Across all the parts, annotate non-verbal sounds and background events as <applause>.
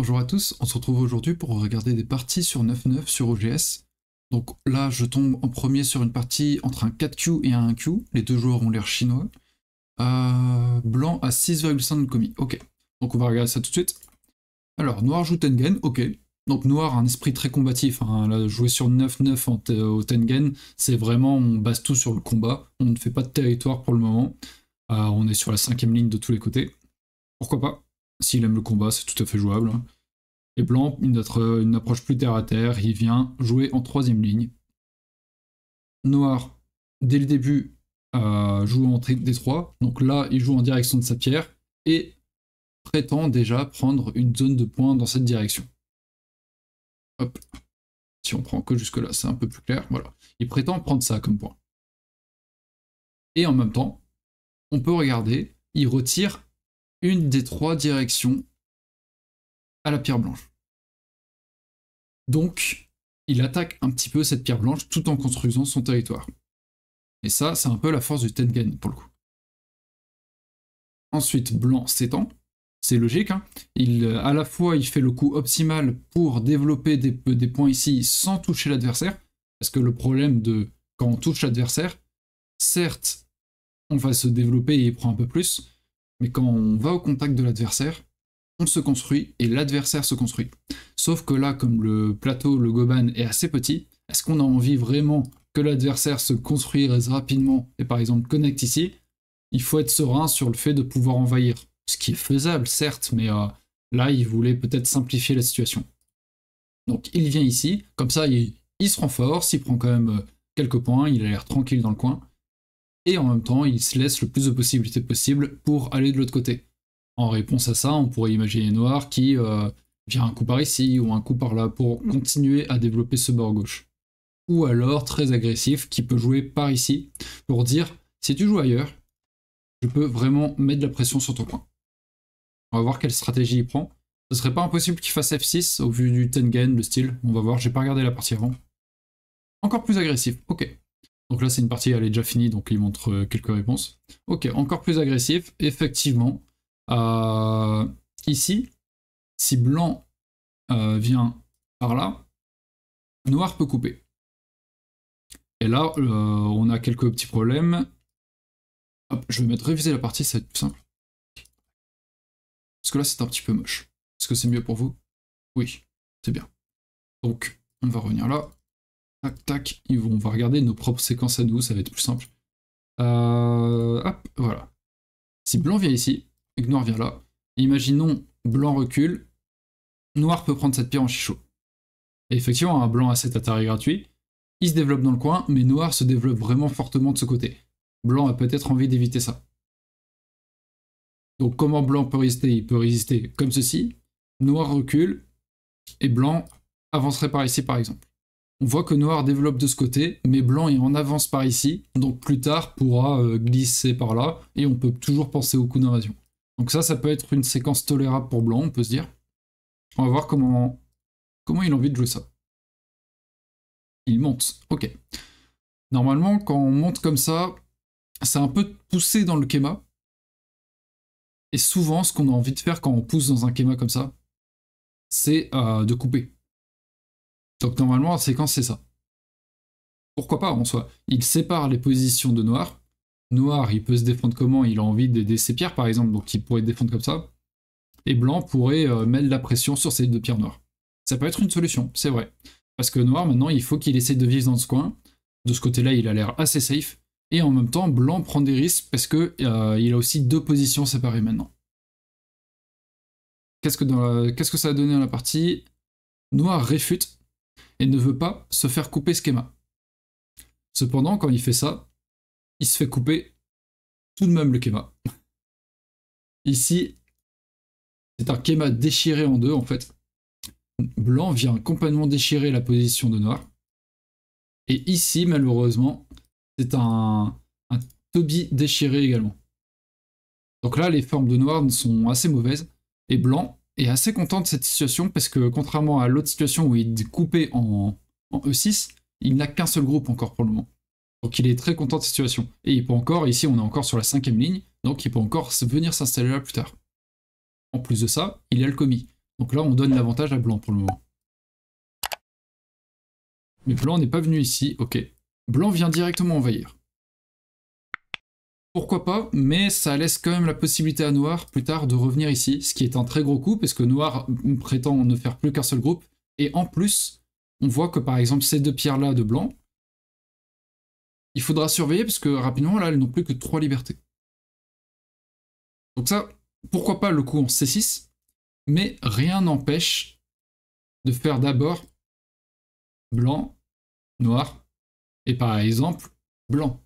Bonjour à tous, on se retrouve aujourd'hui pour regarder des parties sur 9-9 sur OGS. Donc là, je tombe en premier sur une partie entre un 4Q et un 1Q. Les deux joueurs ont l'air chinois. Euh, blanc à 6,5 de commis. Ok, donc on va regarder ça tout de suite. Alors, noir joue Tengen, ok. Donc noir, un esprit très combatif. Hein. jouer sur 9-9 au Tengen, c'est vraiment, on base tout sur le combat. On ne fait pas de territoire pour le moment. Euh, on est sur la cinquième ligne de tous les côtés. Pourquoi pas s'il aime le combat, c'est tout à fait jouable. Et Blanc, euh, une, approche plus terre à terre, il vient jouer en troisième ligne. Noir, dès le début, euh, joue en D3, donc là, il joue en direction de sa pierre et prétend déjà prendre une zone de points dans cette direction. Hop. Si on prend que jusque-là, c'est un peu plus clair. Voilà. Il prétend prendre ça comme point. Et en même temps, on peut regarder, il retire une des trois directions à la pierre blanche. Donc, il attaque un petit peu cette pierre blanche tout en construisant son territoire. Et ça, c'est un peu la force du Tengen pour le coup. Ensuite, blanc s'étend. C'est logique. Hein. il, euh, à la fois, il fait le coup optimal pour développer des, euh, des points ici sans toucher l'adversaire. Parce que le problème de quand on touche l'adversaire, certes, on va se développer et il prend un peu plus, mais quand on va au contact de l'adversaire, on se construit et l'adversaire se construit. Sauf que là, comme le plateau, le Goban est assez petit, est-ce qu'on a envie vraiment que l'adversaire se construise rapidement et par exemple connecte ici Il faut être serein sur le fait de pouvoir envahir. Ce qui est faisable, certes, mais euh, là, il voulait peut-être simplifier la situation. Donc il vient ici, comme ça, il se renforce, il prend quand même euh, quelques points, il a l'air tranquille dans le coin et en même temps il se laisse le plus de possibilités possibles pour aller de l'autre côté. En réponse à ça, on pourrait imaginer Noir qui euh, vient un coup par ici ou un coup par là pour continuer à développer ce bord gauche. Ou alors très agressif qui peut jouer par ici pour dire si tu joues ailleurs, je peux vraiment mettre de la pression sur ton coin. On va voir quelle stratégie il prend. Ce serait pas impossible qu'il fasse F6 au vu du Tengen, le style. On va voir, j'ai pas regardé la partie avant. Encore plus agressif, ok. Donc là, c'est une partie, elle est déjà finie, donc il montre euh, quelques réponses. Ok, encore plus agressif, effectivement. Euh, ici, si blanc euh, vient par là, noir peut couper. Et là, on a quelques petits problèmes. je vais mettre réviser la partie, ça va être plus simple. Parce que là, c'est un petit peu moche. Est-ce que c'est mieux pour vous Oui, c'est bien. Donc, on va revenir là. Tac, tac. On va regarder nos propres séquences à nous, ça va être plus simple. Euh, hop, voilà. Si blanc vient ici, et que noir vient là, imaginons blanc recule, noir peut prendre cette pierre en chichot. Et effectivement, un blanc a cet atari gratuit, il se développe dans le coin, mais noir se développe vraiment fortement de ce côté. Blanc a peut-être envie d'éviter ça. Donc comment blanc peut résister Il peut résister comme ceci, noir recule, et blanc avancerait par ici par exemple. On voit que noir développe de ce côté, mais blanc est en avance par ici, donc plus tard pourra euh, glisser par là, et on peut toujours penser au coup d'invasion. Donc ça, ça peut être une séquence tolérable pour blanc, on peut se dire. On va voir comment, comment il a envie de jouer ça. Il monte, ok. Normalement, quand on monte comme ça, c'est un peu poussé dans le kéma. Et souvent, ce qu'on a envie de faire quand on pousse dans un kéma comme ça, c'est euh, de couper. Donc normalement, la séquence, c'est ça. Pourquoi pas en soi Il sépare les positions de noir. Noir, il peut se défendre comment Il a envie d'aider ses pierres, par exemple, donc il pourrait défendre comme ça. Et blanc pourrait euh, mettre la pression sur ses deux pierres noires. Ça peut être une solution, c'est vrai. Parce que noir, maintenant, il faut qu'il essaye de vivre dans ce coin. De ce côté-là, il a l'air assez safe. Et en même temps, blanc prend des risques parce que euh, il a aussi deux positions séparées maintenant. Qu'est-ce que ça a donné à la partie Noir réfute ne veut pas se faire couper ce schéma. Cependant, quand il fait ça, il se fait couper tout de même le schéma. Ici, c'est un schéma déchiré en deux en fait. Blanc vient complètement déchirer la position de noir. Et ici, malheureusement, c'est un, un Toby déchiré également. Donc là, les formes de noir sont assez mauvaises. Et blanc est assez content de cette situation parce que contrairement à l'autre situation où il est coupé en, en E6, il n'a qu'un seul groupe encore pour le moment. Donc il est très content de cette situation. Et il peut encore, ici on est encore sur la cinquième ligne, donc il peut encore venir s'installer là plus tard. En plus de ça, il a le commis. Donc là on donne l'avantage à Blanc pour le moment. Mais Blanc n'est pas venu ici, ok. Blanc vient directement envahir pourquoi pas, mais ça laisse quand même la possibilité à Noir plus tard de revenir ici, ce qui est un très gros coup, parce que Noir prétend ne faire plus qu'un seul groupe, et en plus, on voit que par exemple ces deux pierres-là de blanc, il faudra surveiller, parce que rapidement, là, elles n'ont plus que trois libertés. Donc ça, pourquoi pas le coup en C6, mais rien n'empêche de faire d'abord blanc, noir, et par exemple blanc.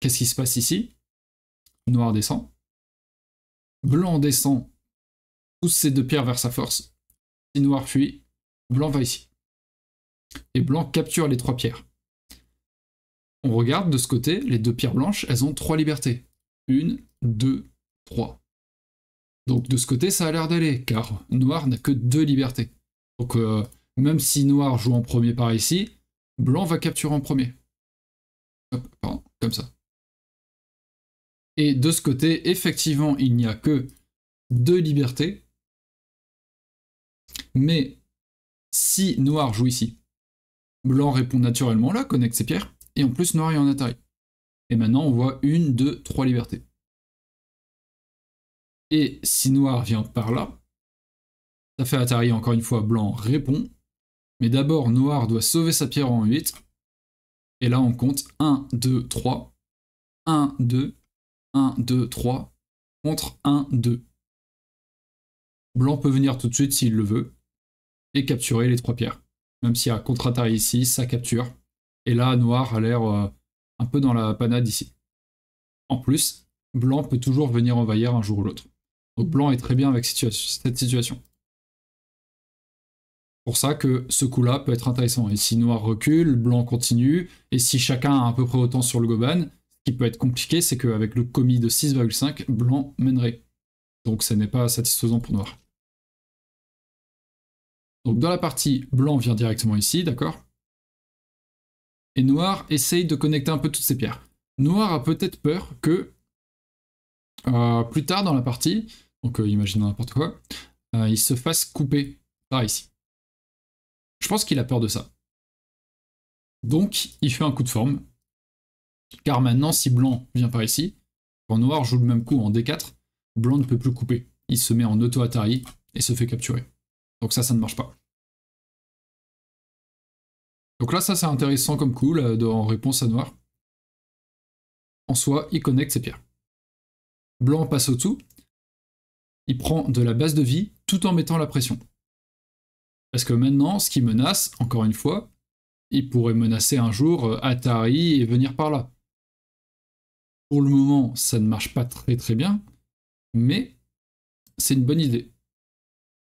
Qu'est-ce qui se passe ici Noir descend. Blanc descend, pousse ses deux pierres vers sa force. Si noir fuit, blanc va ici. Et blanc capture les trois pierres. On regarde de ce côté, les deux pierres blanches, elles ont trois libertés. Une, deux, trois. Donc de ce côté, ça a l'air d'aller, car noir n'a que deux libertés. Donc euh, même si noir joue en premier par ici, blanc va capturer en premier. comme ça. Et de ce côté, effectivement, il n'y a que deux libertés. Mais si noir joue ici, blanc répond naturellement là, connecte ses pierres, et en plus noir est en atari. Et maintenant on voit une, deux, trois libertés. Et si noir vient par là, ça fait Atari encore une fois, blanc répond. Mais d'abord, noir doit sauver sa pierre en 8. Et là, on compte 1, 2, 3. 1, 2, 1, 2, 3 contre 1, 2. Blanc peut venir tout de suite s'il le veut et capturer les trois pierres. Même s'il y a contre-attaque ici, ça capture. Et là, noir a l'air euh, un peu dans la panade ici. En plus, blanc peut toujours venir envahir un jour ou l'autre. Donc blanc est très bien avec cette situation. Pour ça que ce coup-là peut être intéressant. Et si noir recule, blanc continue, et si chacun a à peu près autant sur le goban, qui peut être compliqué, c'est qu'avec le commis de 6,5, blanc mènerait. Donc ce n'est pas satisfaisant pour noir. Donc dans la partie, blanc vient directement ici, d'accord Et noir essaye de connecter un peu toutes ses pierres. Noir a peut-être peur que euh, plus tard dans la partie, donc euh, imaginons n'importe quoi, euh, il se fasse couper par ici. Je pense qu'il a peur de ça. Donc il fait un coup de forme car maintenant, si blanc vient par ici, quand noir joue le même coup en D4, blanc ne peut plus couper. Il se met en auto-atari et se fait capturer. Donc ça, ça ne marche pas. Donc là, ça c'est intéressant comme coup, euh, en réponse à noir. En soi, il connecte ses pierres. Blanc passe au-dessous. Il prend de la base de vie tout en mettant la pression. Parce que maintenant, ce qui menace, encore une fois, il pourrait menacer un jour euh, Atari et venir par là. Pour le moment, ça ne marche pas très très bien, mais c'est une bonne idée.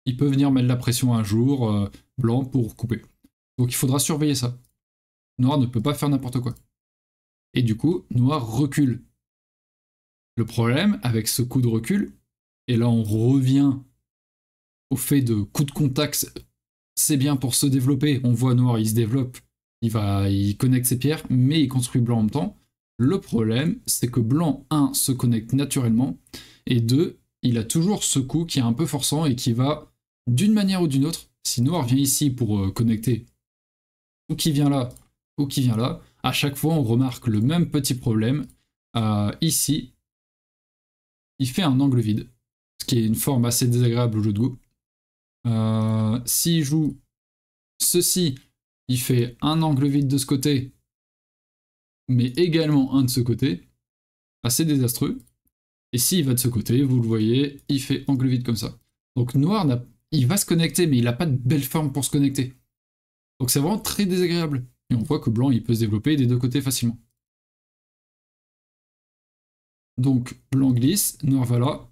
Il peut venir mettre la pression un jour, euh, blanc, pour couper. Donc il faudra surveiller ça. Noir ne peut pas faire n'importe quoi. Et du coup, Noir recule. Le problème avec ce coup de recul, et là on revient au fait de coup de contact, c'est bien pour se développer. On voit Noir, il se développe, il, va, il connecte ses pierres, mais il construit blanc en même temps. Le problème, c'est que blanc 1 se connecte naturellement, et 2, il a toujours ce coup qui est un peu forçant et qui va, d'une manière ou d'une autre, si noir vient ici pour euh, connecter, ou qui vient là, ou qui vient là, à chaque fois on remarque le même petit problème, euh, ici, il fait un angle vide, ce qui est une forme assez désagréable au jeu de go. Euh, s'il joue ceci, il fait un angle vide de ce côté, mais également un de ce côté, assez désastreux. Et s'il va de ce côté, vous le voyez, il fait angle vide comme ça. Donc noir, il va se connecter, mais il n'a pas de belle forme pour se connecter. Donc c'est vraiment très désagréable. Et on voit que blanc, il peut se développer des deux côtés facilement. Donc blanc glisse, noir va là,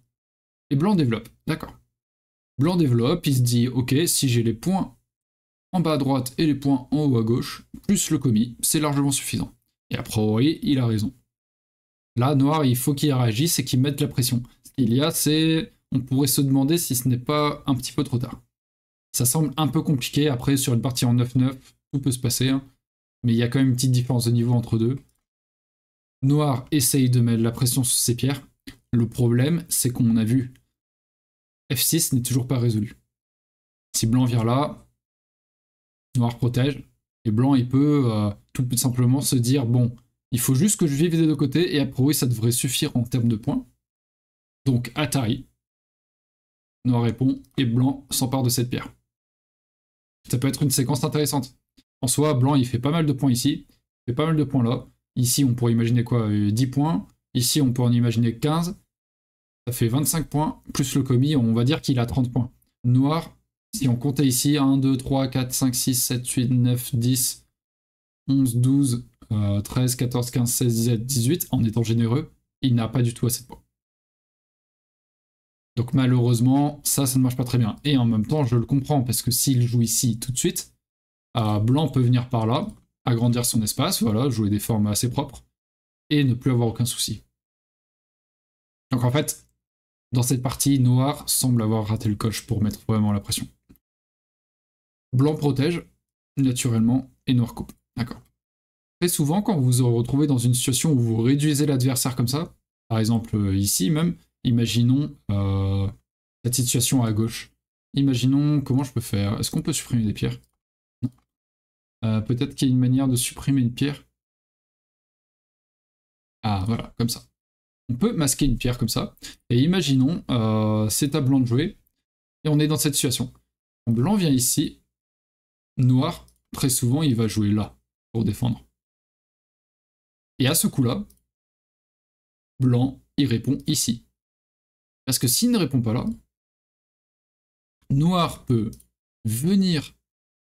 et blanc développe. D'accord. Blanc développe, il se dit, ok, si j'ai les points en bas à droite et les points en haut à gauche, plus le commis, c'est largement suffisant. Et a priori, il a raison. Là, Noir, il faut qu'il réagisse et qu'il mette la pression. Ce qu'il y a, c'est. On pourrait se demander si ce n'est pas un petit peu trop tard. Ça semble un peu compliqué. Après, sur une partie en 9-9, tout peut se passer. Hein. Mais il y a quand même une petite différence de niveau entre deux. Noir essaye de mettre la pression sur ses pierres. Le problème, c'est qu'on a vu. F6 n'est toujours pas résolu. Si Blanc vient là, Noir protège. Et Blanc, il peut euh, tout simplement se dire bon, il faut juste que je vive des deux côtés, et après oui ça devrait suffire en termes de points. Donc, Atari. Noir répond, et Blanc s'empare de cette pierre. Ça peut être une séquence intéressante. En soi, Blanc, il fait pas mal de points ici, il fait pas mal de points là. Ici, on pourrait imaginer quoi 10 euh, points. Ici, on peut en imaginer 15. Ça fait 25 points, plus le commis, on va dire qu'il a 30 points. Noir, si on comptait ici 1, 2, 3, 4, 5, 6, 7, 8, 9, 10, 11, 12, 13, 14, 15, 16, 17, 18, en étant généreux, il n'a pas du tout assez de points. Donc malheureusement, ça, ça ne marche pas très bien. Et en même temps, je le comprends, parce que s'il joue ici tout de suite, euh, blanc peut venir par là, agrandir son espace, jouer des formes assez propres, et ne plus avoir aucun souci. Donc en fait, dans cette partie, Noir semble avoir raté le coche pour mettre vraiment la pression. Blanc protège, naturellement, et noir coupe. D'accord. Très souvent, quand vous vous retrouvez dans une situation où vous réduisez l'adversaire comme ça, par exemple euh, ici même, imaginons euh, cette situation à gauche. Imaginons comment je peux faire. Est-ce qu'on peut supprimer des pierres euh, Peut-être qu'il y a une manière de supprimer une pierre. Ah, voilà, comme ça. On peut masquer une pierre comme ça. Et imaginons, c'est à blanc de jouer. Et on est dans cette situation. Blanc vient ici noir, très souvent, il va jouer là pour défendre. Et à ce coup-là, blanc, il répond ici. Parce que s'il ne répond pas là, noir peut venir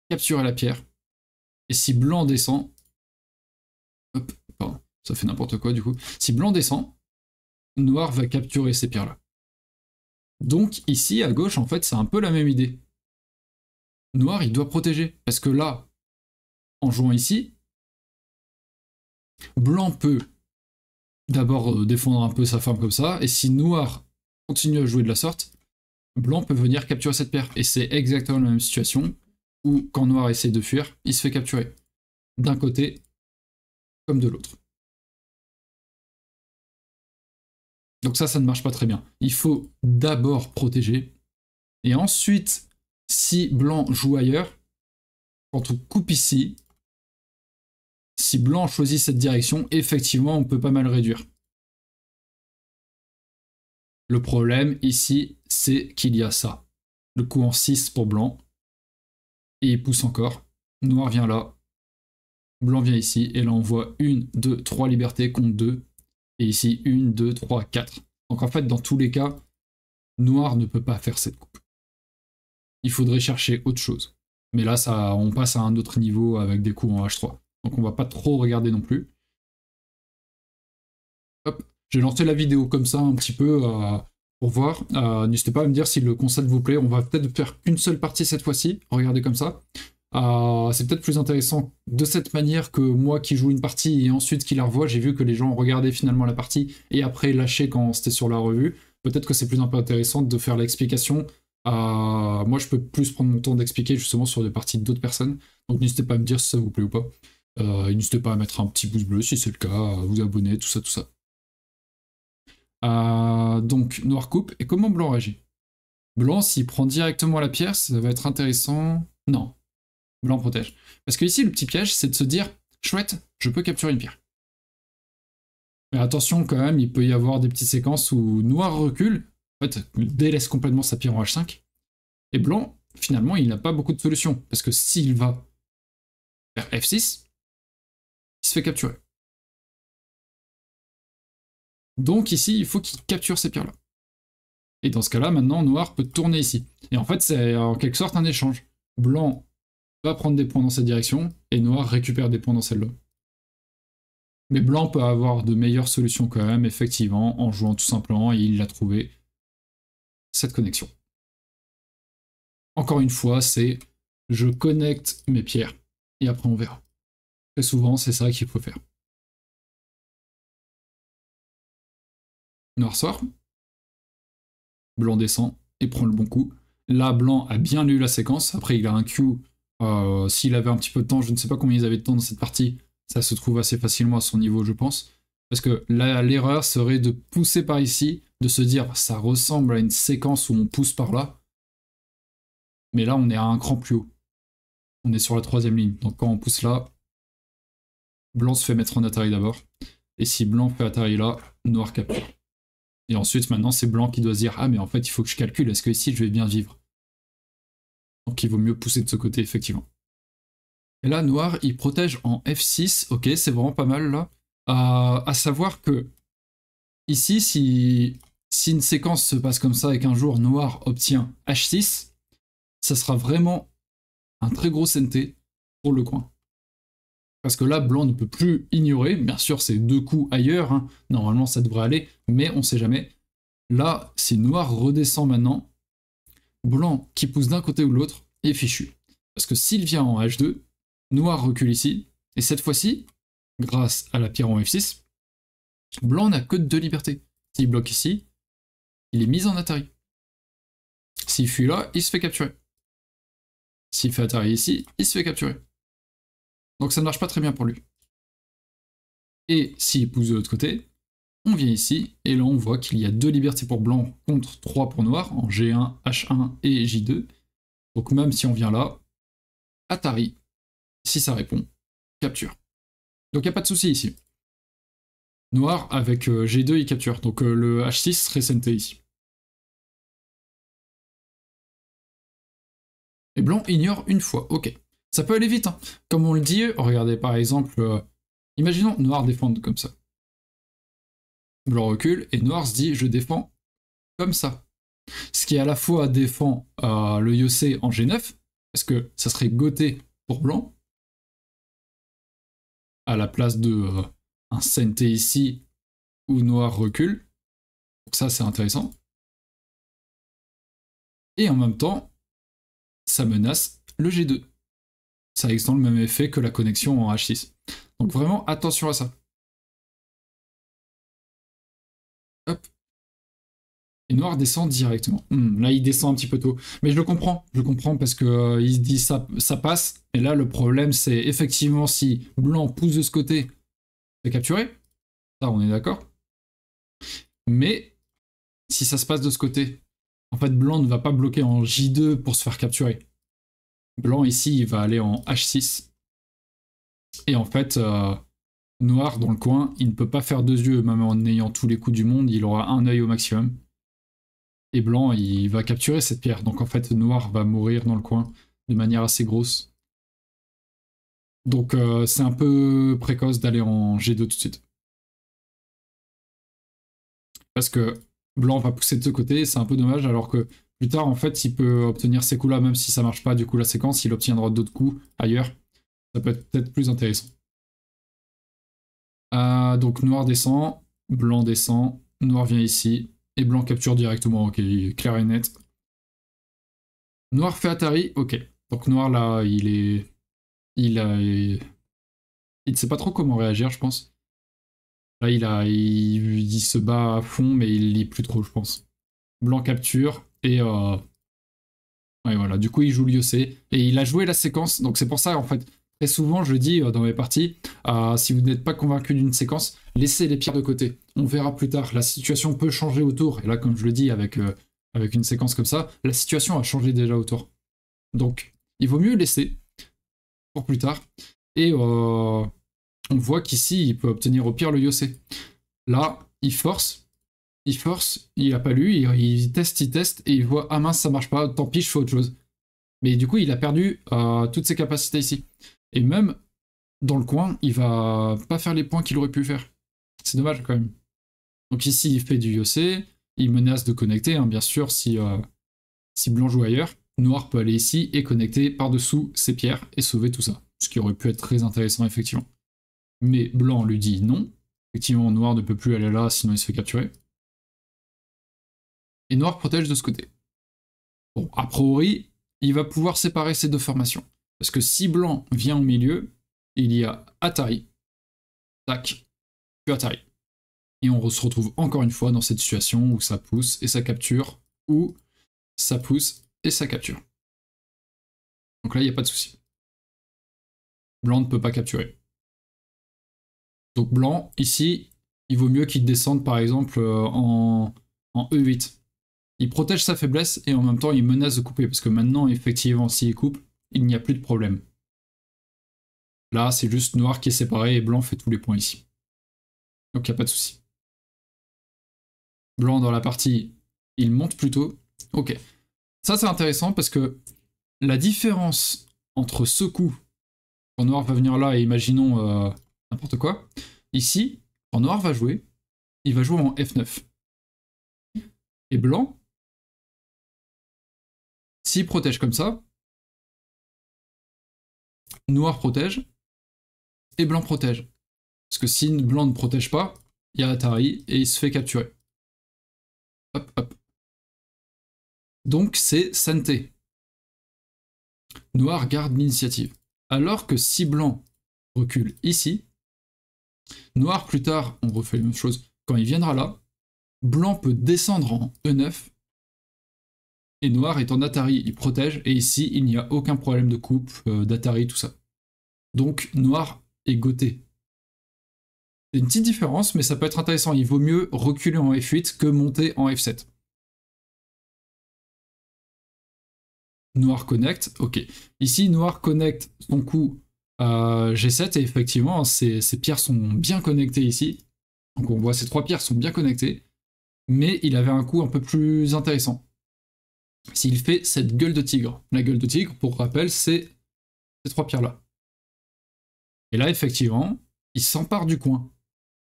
capturer la pierre. Et si blanc descend, hop, ça fait n'importe quoi du coup. Si blanc descend, noir va capturer ces pierres-là. Donc ici, à gauche, en fait, c'est un peu la même idée noir, il doit protéger. Parce que là, en jouant ici, blanc peut d'abord euh, défendre un peu sa forme comme ça, et si noir continue à jouer de la sorte, blanc peut venir capturer cette paire. Et c'est exactement la même situation où quand noir essaie de fuir, il se fait capturer. D'un côté comme de l'autre. Donc ça, ça ne marche pas très bien. Il faut d'abord protéger, et ensuite si blanc joue ailleurs, quand on coupe ici, si blanc choisit cette direction, effectivement, on peut pas mal réduire. Le problème ici, c'est qu'il y a ça. Le coup en 6 pour blanc. Et il pousse encore. Noir vient là. Blanc vient ici. Et là, on voit 1, 2, 3 libertés contre 2. Et ici, 1, 2, 3, 4. Donc en fait, dans tous les cas, noir ne peut pas faire cette coupe il faudrait chercher autre chose. Mais là, ça, on passe à un autre niveau avec des coups en H3. Donc on va pas trop regarder non plus. j'ai lancé la vidéo comme ça un petit peu euh, pour voir. Euh, n'hésitez pas à me dire si le concept vous plaît. On va peut-être faire une seule partie cette fois-ci. Regardez comme ça. Euh, c'est peut-être plus intéressant de cette manière que moi qui joue une partie et ensuite qui la revoit J'ai vu que les gens regardaient finalement la partie et après lâchaient quand c'était sur la revue. Peut-être que c'est plus un peu intéressant de faire l'explication euh, moi, je peux plus prendre mon temps d'expliquer justement sur des parties d'autres personnes. Donc n'hésitez pas à me dire si ça vous plaît ou pas. Euh, n'hésitez pas à mettre un petit pouce bleu si c'est le cas, à vous abonner, tout ça, tout ça. Euh, donc, Noir coupe. Et comment Blanc réagit Blanc, s'il prend directement la pierre, ça va être intéressant. Non. Blanc protège. Parce que ici, le petit piège, c'est de se dire, chouette, je peux capturer une pierre. Mais attention quand même, il peut y avoir des petites séquences où Noir recule, en fait, délaisse complètement sa pierre en H5. Et blanc, finalement, il n'a pas beaucoup de solutions. Parce que s'il va vers F6, il se fait capturer. Donc ici, il faut qu'il capture ces pierres-là. Et dans ce cas-là, maintenant, noir peut tourner ici. Et en fait, c'est euh, en quelque sorte un échange. Blanc va prendre des points dans cette direction, et noir récupère des points dans celle-là. Mais blanc peut avoir de meilleures solutions quand même, effectivement, en jouant tout simplement, et il l'a trouvé cette connexion. Encore une fois, c'est je connecte mes pierres et après on verra. Très souvent, c'est ça qu'il faut faire. Noir sort. Blanc descend et prend le bon coup. Là, Blanc a bien lu la séquence. Après, il a un Q. Euh, s'il avait un petit peu de temps, je ne sais pas combien ils avaient de temps dans cette partie. Ça se trouve assez facilement à son niveau, je pense. Parce que l'erreur serait de pousser par ici de se dire ça ressemble à une séquence où on pousse par là, mais là on est à un cran plus haut. On est sur la troisième ligne. Donc quand on pousse là, blanc se fait mettre en Atari d'abord. Et si blanc fait Atari là, noir capture. Et ensuite maintenant c'est blanc qui doit se dire ah mais en fait il faut que je calcule, est-ce que ici je vais bien vivre Donc il vaut mieux pousser de ce côté effectivement. Et là noir il protège en F6, ok c'est vraiment pas mal là. à savoir que ici si si une séquence se passe comme ça et qu'un jour Noir obtient H6, ça sera vraiment un très gros NT pour le coin. Parce que là, Blanc ne peut plus ignorer. Bien sûr, c'est deux coups ailleurs. Hein. Normalement, ça devrait aller, mais on ne sait jamais. Là, si Noir redescend maintenant, Blanc qui pousse d'un côté ou de l'autre est fichu. Parce que s'il vient en H2, Noir recule ici. Et cette fois-ci, grâce à la pierre en F6, Blanc n'a que deux libertés. S'il bloque ici, il est mis en Atari. S'il fuit là, il se fait capturer. S'il fait Atari ici, il se fait capturer. Donc ça ne marche pas très bien pour lui. Et s'il pousse de l'autre côté, on vient ici, et là on voit qu'il y a deux libertés pour blanc contre trois pour noir, en G1, H1 et J2. Donc même si on vient là, Atari, si ça répond, capture. Donc il n'y a pas de souci ici. Noir avec euh, G2, il capture. Donc euh, le H6 serait ici. et blanc ignore une fois. Ok. Ça peut aller vite. Hein. Comme on le dit, regardez par exemple, euh, imaginons noir défendre comme ça. Blanc recule et noir se dit je défends comme ça. Ce qui à la fois défend euh, le Yossé en G9, parce que ça serait goté pour blanc, à la place de euh, un Sente ici où noir recule. Donc ça c'est intéressant. Et en même temps, ça menace le G2. Ça exactement le même effet que la connexion en H6. Donc vraiment attention à ça. Hop. Et Noir descend directement. Hmm, là, il descend un petit peu tôt. Mais je le comprends. Je le comprends parce que euh, il se dit ça, ça passe. Et là, le problème, c'est effectivement si Blanc pousse de ce côté, c'est capturé. Ça, on est d'accord. Mais si ça se passe de ce côté, en fait, blanc ne va pas bloquer en J2 pour se faire capturer. Blanc ici, il va aller en H6. Et en fait, euh, noir dans le coin, il ne peut pas faire deux yeux, même en ayant tous les coups du monde, il aura un œil au maximum. Et blanc, il va capturer cette pierre. Donc en fait, noir va mourir dans le coin de manière assez grosse. Donc euh, c'est un peu précoce d'aller en G2 tout de suite. Parce que blanc va pousser de ce côté, c'est un peu dommage, alors que plus tard, en fait, il peut obtenir ces coups-là, même si ça marche pas du coup la séquence, il obtiendra d'autres coups ailleurs. Ça peut être peut-être plus intéressant. Ah, donc noir descend, blanc descend, noir vient ici, et blanc capture directement, ok, clair et net. Noir fait Atari, ok. Donc noir là, il est... Il a... Il ne sait pas trop comment réagir, je pense. Là, il, a, il, se bat à fond, mais il lit plus trop, je pense. Blanc capture, et, euh, voilà. Du coup, il joue C. et il a joué la séquence, donc c'est pour ça, en fait, très souvent, je dis euh, dans mes parties, euh, si vous n'êtes pas convaincu d'une séquence, laissez les pierres de côté. On verra plus tard. La situation peut changer autour, et là, comme je le dis, avec, avec une séquence comme ça, la situation a changé déjà autour. Donc, il vaut mieux laisser pour plus tard. Et on voit qu'ici, il peut obtenir au pire le Yosé. Là, il force, il force, il a pas lu, il, teste, il teste, et il voit, ah mince, ça marche pas, tant pis, je fais autre chose. Mais du coup, il a perdu euh, toutes ses capacités ici. Et même, dans le coin, il va pas faire les points qu'il aurait pu faire. C'est dommage, quand même. Donc ici, il fait du Yosé, il menace de connecter, hein, bien sûr, si, euh, si blanc joue ailleurs. Noir peut aller ici et connecter par-dessous ses pierres et sauver tout ça. Ce qui aurait pu être très intéressant, effectivement. Mais Blanc lui dit non. Effectivement, Noir ne peut plus aller là, sinon il se fait capturer. Et Noir protège de ce côté. Bon, a priori, il va pouvoir séparer ces deux formations. Parce que si Blanc vient au milieu, il y a Atari. Tac. Puis Atari. Et on se retrouve encore une fois dans cette situation où ça pousse et ça capture, ou ça pousse et ça capture. Donc là, il n'y a pas de souci. Blanc ne peut pas capturer. Donc blanc, ici, il vaut mieux qu'il descende par exemple euh, en, E8. E il protège sa faiblesse et en même temps il menace de couper, parce que maintenant effectivement s'il coupe, il n'y a plus de problème. Là c'est juste noir qui est séparé et blanc fait tous les points ici. Donc il n'y a pas de souci. Blanc dans la partie, il monte plutôt. Ok. Ça c'est intéressant parce que la différence entre ce coup, quand noir va venir là et imaginons... Euh, n'importe quoi. Ici, en noir va jouer, il va jouer en F9. Et blanc, s'il protège comme ça, noir protège et blanc protège. Parce que si blanc ne protège pas, il y a Atari et il se fait capturer. Hop, hop. Donc c'est santé. Noir garde l'initiative. Alors que si blanc recule ici, Noir, plus tard, on refait la même chose quand il viendra là. Blanc peut descendre en E9. Et noir est en Atari, il protège. Et ici, il n'y a aucun problème de coupe, euh, d'Atari, tout ça. Donc, noir est goté. C'est une petite différence, mais ça peut être intéressant. Il vaut mieux reculer en F8 que monter en F7. Noir connecte, ok. Ici, noir connecte son coup euh, G7 et effectivement ces, pierres sont bien connectées ici. Donc on voit ces trois pierres sont bien connectées, mais il avait un coup un peu plus intéressant. S'il fait cette gueule de tigre. La gueule de tigre, pour rappel, c'est ces trois pierres-là. Et là, effectivement, il s'empare du coin,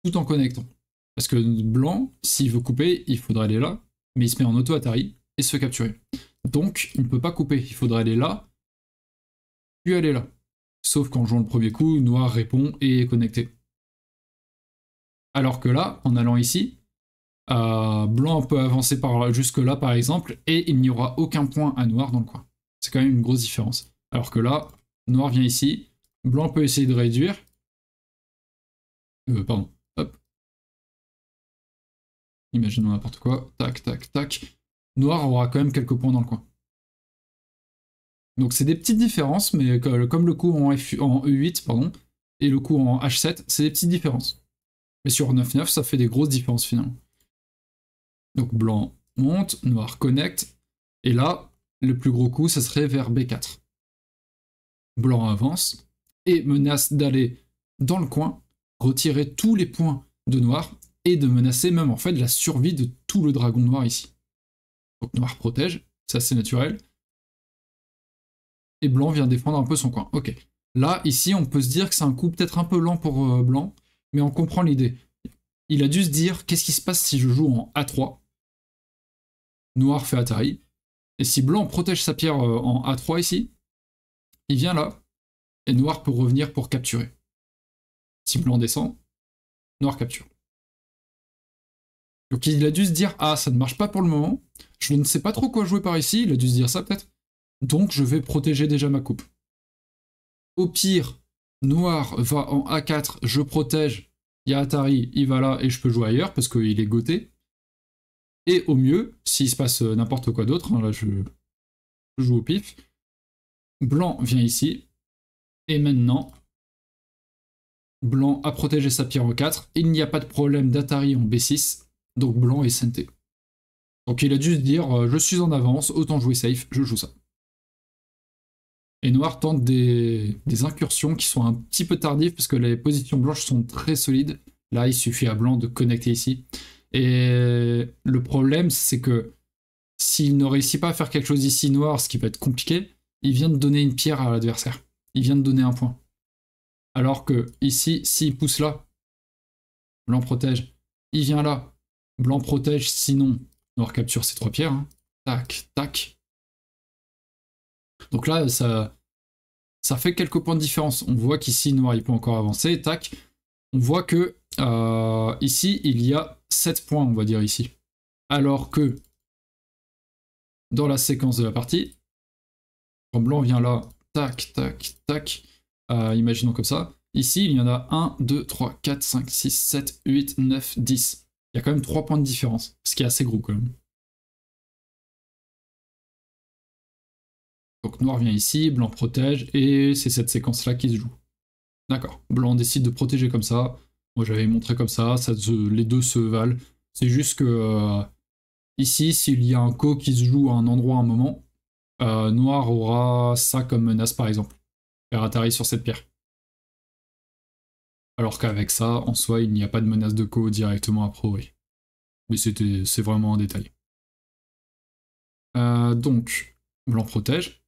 tout en connectant. Parce que blanc, s'il veut couper, il faudrait aller là, mais il se met en auto-atari et se fait capturer. Donc, il ne peut pas couper, il faudrait aller là, puis aller là. Sauf qu'en jouant le premier coup, noir répond et est connecté. Alors que là, en allant ici, euh, blanc peut avancer par là, jusque là par exemple, et il n'y aura aucun point à noir dans le coin. C'est quand même une grosse différence. Alors que là, noir vient ici, blanc peut essayer de réduire. Euh, pardon, hop. Imaginons n'importe quoi, tac, tac, tac. Noir aura quand même quelques points dans le coin. Donc c'est des petites différences, mais comme le coup en, E8 e pardon, et le coup en H7, c'est des petites différences. Mais sur 9-9, ça fait des grosses différences finalement. Donc blanc monte, noir connecte, et là, le plus gros coup, ça serait vers B4. Blanc avance et menace d'aller dans le coin, retirer tous les points de noir et de menacer même en fait la survie de tout le dragon noir ici. Donc noir protège, ça c'est naturel et blanc vient défendre un peu son coin. Ok. Là, ici, on peut se dire que c'est un coup peut-être un peu lent pour euh, blanc, mais on comprend l'idée. Il a dû se dire, qu'est-ce qui se passe si je joue en A3 Noir fait Atari. Et si blanc protège sa pierre euh, en A3 ici, il vient là, et noir peut revenir pour capturer. Si blanc descend, noir capture. Donc il a dû se dire, ah, ça ne marche pas pour le moment, je ne sais pas trop quoi jouer par ici, il a dû se dire ça peut-être. Donc je vais protéger déjà ma coupe. Au pire, noir va en A4, je protège, il y a Atari, il va là et je peux jouer ailleurs parce qu'il est goté. Et au mieux, s'il se passe euh, n'importe quoi d'autre, hein, là je, joue au pif, blanc vient ici, et maintenant, blanc a protégé sa pierre en 4, il n'y a pas de problème d'Atari en B6, donc blanc est santé. Donc il a dû se dire, euh, je suis en avance, autant jouer safe, je joue ça. Et Noir tente des, incursions qui sont un petit peu tardives parce que les positions blanches sont très solides. Là, il suffit à Blanc de connecter ici. Et le problème, c'est que s'il ne réussit pas à faire quelque chose ici noir, ce qui peut être compliqué, il vient de donner une pierre à l'adversaire. Il vient de donner un point. Alors que ici, s'il pousse là, blanc protège. Il vient là, blanc protège, sinon noir capture ses trois pierres. Hein. Tac, tac. Donc là, ça, fait quelques points de différence. On voit qu'ici, noir, il peut encore avancer, tac. On voit que euh, ici, il y a 7 points, on va dire ici. Alors que dans la séquence de la partie, quand blanc vient là, tac, tac, tac, euh, imaginons comme ça, ici, il y en a 1, 2, 3, 4, 5, 6, 7, 8, 9, 10. Il y a quand même 3 points de différence, ce qui est assez gros quand même. Donc noir vient ici, blanc protège, et c'est cette séquence-là qui se joue. D'accord, blanc décide de protéger comme ça, moi j'avais montré comme ça, ça les deux se valent. C'est juste que euh, ici, s'il y a un co qui se joue à un endroit à un moment, euh, noir aura ça comme menace par exemple. Faire atterrir sur cette pierre. Alors qu'avec ça, en soi, il n'y a pas de menace de co directement à priori. Mais c'est vraiment un détail. Euh, donc, blanc protège.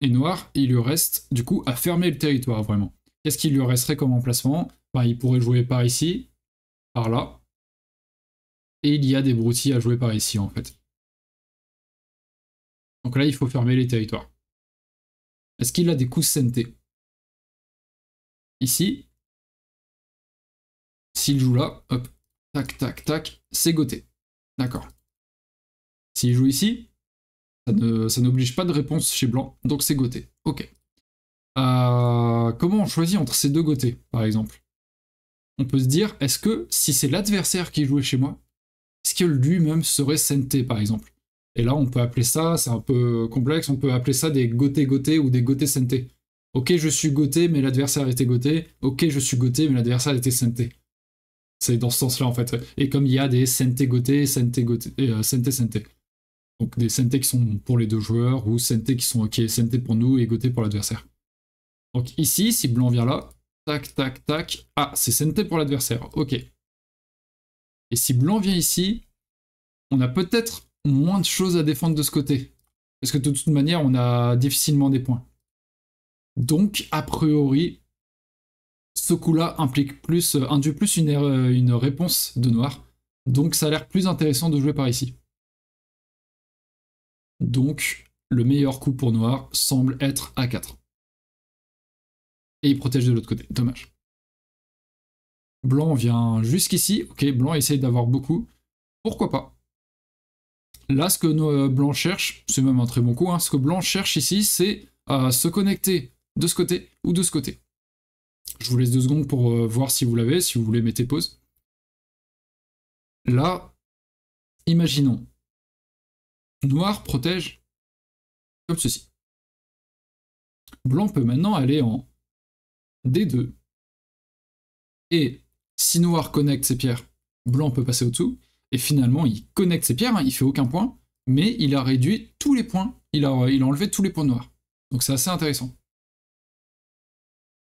Et noir, il lui reste du coup à fermer le territoire vraiment. Qu'est-ce qu'il lui resterait comme emplacement bah, Il pourrait jouer par ici, par là, et il y a des broutilles à jouer par ici en fait. Donc là, il faut fermer les territoires. Est-ce qu'il a des coups santé Ici, s'il joue là, hop, tac, tac, tac, c'est goté. D'accord. S'il joue ici, ça n'oblige pas de réponse chez Blanc, donc c'est goté, Ok. Euh, comment on choisit entre ces deux gotés, par exemple On peut se dire, est-ce que si c'est l'adversaire qui jouait chez moi, est-ce que lui-même serait Senté, par exemple Et là, on peut appeler ça, c'est un peu complexe, on peut appeler ça des gotés goûtés ou des gotés Senté. Ok, je suis goté, mais l'adversaire était goté. Ok, je suis goûté mais l'adversaire était Senté. C'est dans ce sens-là, en fait. Et comme il y a des Senté goté, Senté goté, donc des sente qui sont pour les deux joueurs ou sente qui sont OK, CNT pour nous et Goté pour l'adversaire. Donc ici, si blanc vient là, tac, tac, tac. Ah, c'est CNT pour l'adversaire, OK. Et si blanc vient ici, on a peut-être moins de choses à défendre de ce côté. Parce que de toute manière, on a difficilement des points. Donc, a priori, ce coup-là implique plus, induit plus une réponse de noir. Donc ça a l'air plus intéressant de jouer par ici. Donc, le meilleur coup pour noir semble être A4. Et il protège de l'autre côté, dommage. Blanc vient jusqu'ici, ok, blanc essaye d'avoir beaucoup, pourquoi pas Là, ce que euh, blanc cherche, c'est même un très bon coup, hein. ce que blanc cherche ici, c'est à se connecter de ce côté ou de ce côté. Je vous laisse deux secondes pour euh, voir si vous l'avez, si vous voulez, mettez pause. Là, imaginons, Noir protège comme ceci. Blanc peut maintenant aller en D2. Et si noir connecte ses pierres, blanc peut passer au-dessous. Et finalement, il connecte ses pierres, il hein, il fait aucun point, mais il a réduit tous les points. Il a, il a enlevé tous les points noirs. Donc c'est assez intéressant.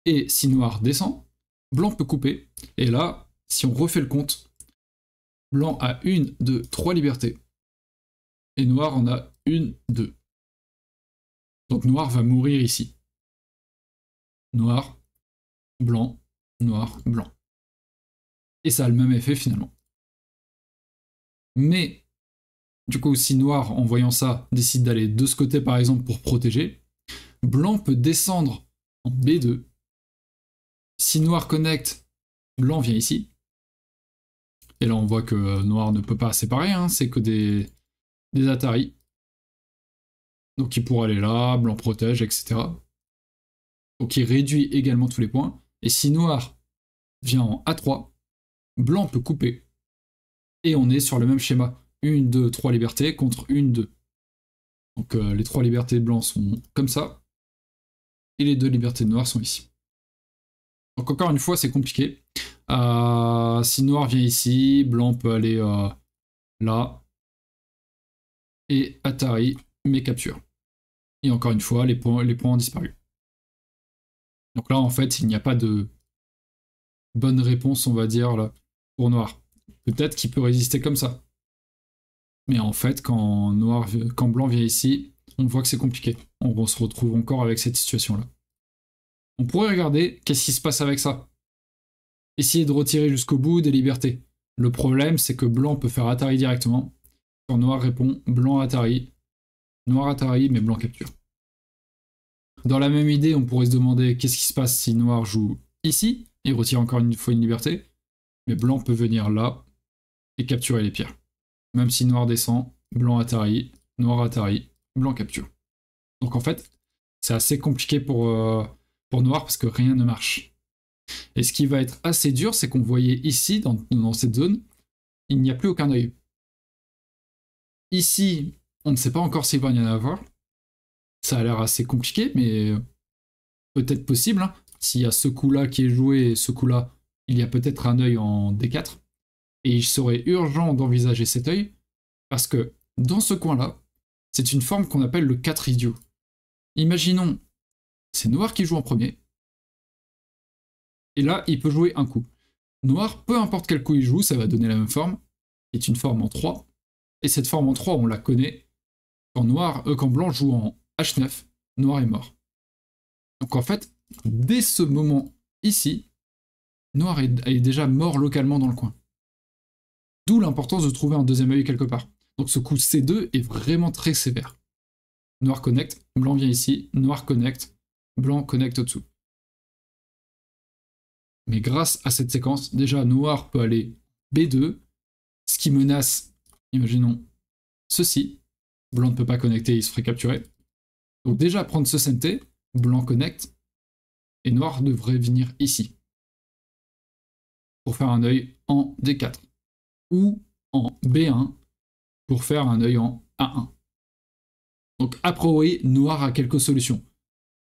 Et si noir descend, blanc peut couper. Et là, si on refait le compte, blanc a une, deux, trois libertés et noir en a une, deux. Donc noir va mourir ici. Noir, blanc, noir, blanc. Et ça a le même effet finalement. Mais, du coup, si noir, en voyant ça, décide d'aller de ce côté par exemple pour protéger, blanc peut descendre en B2. Si noir connecte, blanc vient ici. Et là, on voit que noir ne peut pas séparer, hein. c'est que des, des Atari. Donc il pourra aller là, blanc protège, etc. Donc il réduit également tous les points. Et si noir vient en A3, blanc peut couper. Et on est sur le même schéma. une 2, trois libertés contre une 2. Donc euh, les trois libertés blancs sont comme ça. Et les deux libertés de sont ici. Donc encore une fois, c'est compliqué. Euh, si noir vient ici, blanc peut aller euh, là et Atari mes captures. Et encore une fois, les points, ont disparu. Donc là, en fait, il n'y a pas de bonne réponse, on va dire, là, pour noir. Peut-être qu'il peut résister comme ça. Mais en fait, quand, noir, blanc vient ici, on voit que c'est compliqué. On, on, se retrouve encore avec cette situation-là. On pourrait regarder qu'est-ce qui se passe avec ça. Essayer de retirer jusqu'au bout des libertés. Le problème, c'est que blanc peut faire Atari directement, noir répond, blanc Atari. Noir Atari, mais blanc capture. Dans la même idée, on pourrait se demander qu'est-ce qui se passe si noir joue ici, et retire encore une fois une liberté, mais blanc peut venir là et capturer les pierres. Même si noir descend, blanc Atari, noir Atari, blanc capture. Donc en fait, c'est assez compliqué pour, euh, noir parce que rien ne marche. Et ce qui va être assez dur, c'est qu'on voyait ici, dans, dans cette zone, il n'y a plus aucun œil. Ici, on ne sait pas encore s'il va y en avoir. Ça a l'air assez compliqué, mais peut-être possible. Hein. S'il y a ce coup-là qui est joué ce coup-là, il y a peut-être un œil en D4. Et il serait urgent d'envisager cet œil, parce que dans ce coin-là, c'est une forme qu'on appelle le 4 idiot. Imaginons, c'est Noir qui joue en premier. Et là, il peut jouer un coup. Noir, peu importe quel coup il joue, ça va donner la même forme, C'est une forme en 3. Et cette forme en 3, on la connaît. Quand noir, euh, quand blanc joue en H9, noir est mort. Donc en fait, dès ce moment ici, noir est, déjà mort localement dans le coin. D'où l'importance de trouver un deuxième œil quelque part. Donc ce coup C2 est vraiment très sévère. Noir connecte, blanc vient ici, noir connecte, blanc connecte au-dessous. Mais grâce à cette séquence, déjà noir peut aller B2, ce qui menace Imaginons ceci. Blanc ne peut pas connecter, il se ferait capturer. Donc déjà, prendre ce CMT, blanc connecte, et noir devrait venir ici. Pour faire un œil en D4. Ou en B1 pour faire un œil en A1. Donc a priori, noir a quelques solutions.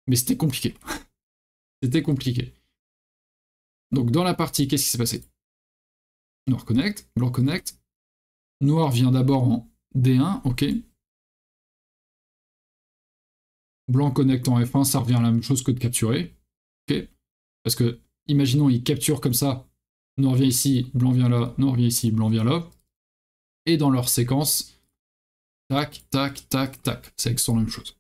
Mais c'était compliqué. <laughs> c'était compliqué. Donc dans la partie, qu'est-ce qui s'est passé Noir connecte, blanc connecte, Noir vient d'abord en D1, ok. Blanc connecte en F1, ça revient à la même chose que de capturer. Ok. Parce que, imaginons, ils capturent comme ça. Noir vient ici, blanc vient là, noir vient ici, blanc vient là. Et dans leur séquence, tac, tac, tac, tac. C'est exactement la même chose.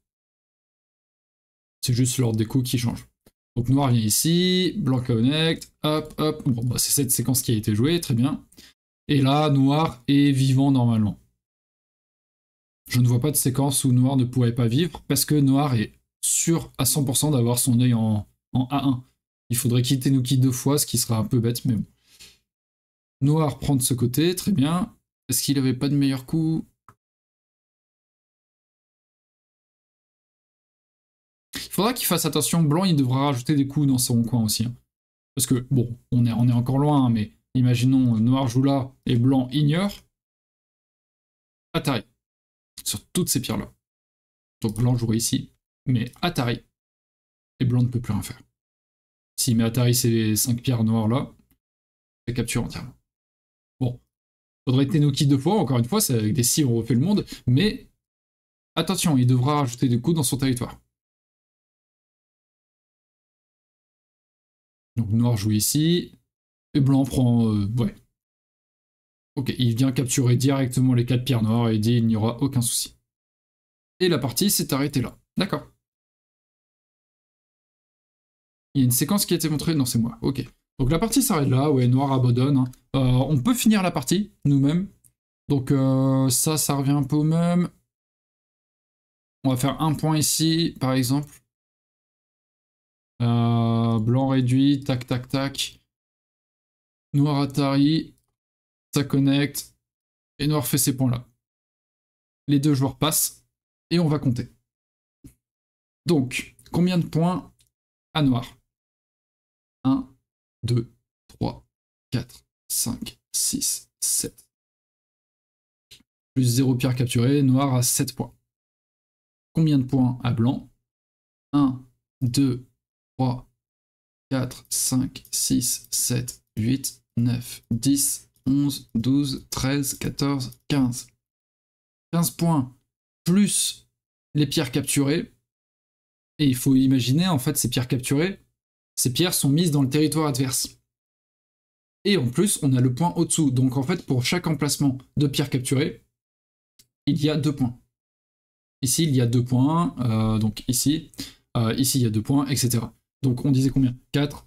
C'est juste l'ordre des coups qui change. Donc noir vient ici, blanc connecte, hop, hop. Bon, bah, c'est cette séquence qui a été jouée, très bien. Et là, Noir est vivant normalement. Je ne vois pas de séquence où Noir ne pourrait pas vivre parce que Noir est sûr à 100% d'avoir son œil en, A1. Il faudrait qu'il Tenuki deux fois, ce qui sera un peu bête, mais bon. Noir prend de ce côté, très bien. Est-ce qu'il n'avait pas de meilleur coup Il faudra qu'il fasse attention. Blanc, il devra rajouter des coups dans son coin aussi. Hein. Parce que, bon, on est, encore loin, hein, mais imaginons euh, noir joue là et blanc ignore, Atari, sur toutes ces pierres-là. Donc blanc joue ici, mais Atari, et blanc ne peut plus rien faire. S'il met Atari ces 5 pierres noires là, ça capture entièrement. Bon, faudrait kits deux fois, encore une fois, c'est avec des si on refait le monde, mais attention, il devra ajouter des coups dans son territoire. Donc noir joue ici, blanc prend. Euh, ouais. Ok, il vient capturer directement les quatre pierres noires et dit il n'y aura aucun souci. Et la partie s'est arrêtée là. D'accord. Il y a une séquence qui a été montrée. Non, c'est moi. Ok. Donc la partie s'arrête là. Ouais, noir abandonne. Hein. Euh, on peut finir la partie nous-mêmes. Donc euh, ça, ça revient un peu au même. On va faire un point ici, par exemple. blanc réduit, tac, tac, tac. Noir Atari, ça connecte, et Noir fait ces points-là. Les deux joueurs passent, et on va compter. Donc, combien de points à Noir 1, 2, 3, 4, 5, 6, 7. Plus 0 pierre capturée, Noir à 7 points. Combien de points à Blanc 1, 2, 3, 4, 5, 6, 7, 8, 9, 10, 11, 12, 13, 14, 15. 15 points plus les pierres capturées. Et il faut imaginer, en fait, ces pierres capturées, ces pierres sont mises dans le territoire adverse. Et en plus, on a le point au-dessous. Donc en fait, pour chaque emplacement de pierres capturées, il y a deux points. Ici, il y a deux points. Euh, donc ici, euh, ici, il y a deux points, etc. Donc on disait combien 4,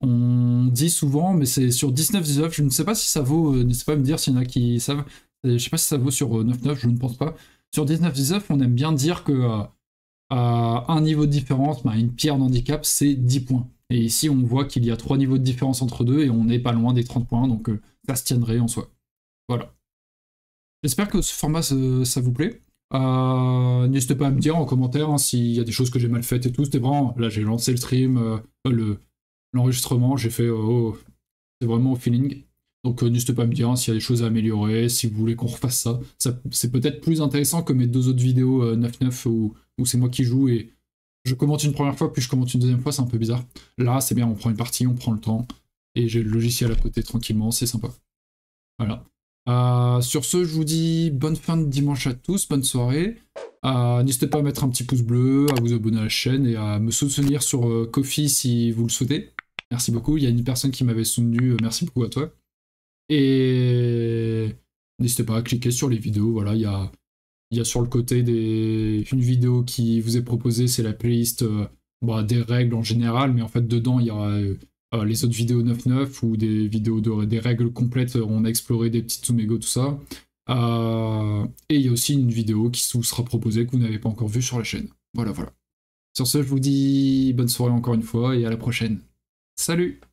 on dit souvent, mais c'est sur 19-19, je ne sais pas si ça vaut, euh, n'hésitez pas à me dire s'il y en a qui savent, je ne sais pas si ça vaut sur 9-9, euh, je ne pense pas. Sur 19-19, on aime bien dire que euh, à un niveau de différence, bah, une pierre d'handicap, c'est 10 points. Et ici, on voit qu'il y a 3 niveaux de différence entre deux et on n'est pas loin des 30 points, donc ça se tiendrait en soi. Voilà. J'espère que ce format, ça vous plaît. N'hésitez pas à me dire en commentaire hein, s'il y a des choses que j'ai mal faites et tout. C'était vraiment, là j'ai lancé le stream, le, l'enregistrement, j'ai fait oh, oh, c'est vraiment au feeling. Donc euh, n'hésitez pas à me dire s'il y a des choses à améliorer, si vous voulez qu'on refasse ça. c'est peut-être plus intéressant que mes deux autres vidéos 9-9 euh, où, c'est moi qui joue et je commente une première fois, puis je commente une deuxième fois, c'est un peu bizarre. Là, c'est bien, on prend une partie, on prend le temps, et j'ai le logiciel à côté tranquillement, c'est sympa. Voilà. Euh, sur ce, je vous dis bonne fin de dimanche à tous, bonne soirée. N'hésitez pas à mettre un petit pouce bleu, à vous abonner à la chaîne et à me soutenir sur Kofi si vous le souhaitez. Merci beaucoup. Il y a une personne qui m'avait soutenu, euh, merci beaucoup à toi. Et n'hésitez pas à cliquer sur les vidéos. Voilà, il y a, il y sur le côté des, une vidéo qui vous est proposée, c'est la playlist euh, bah, des règles en général, mais en fait dedans il y aura euh, les autres vidéos 9-9 ou des vidéos de, des règles complètes, on a exploré des petits Tsumego, tout ça. et il y a aussi une vidéo qui vous sera proposée que vous n'avez pas encore vue sur la chaîne. Voilà, voilà. Sur ce, je vous dis bonne soirée encore une fois et à la prochaine. Salut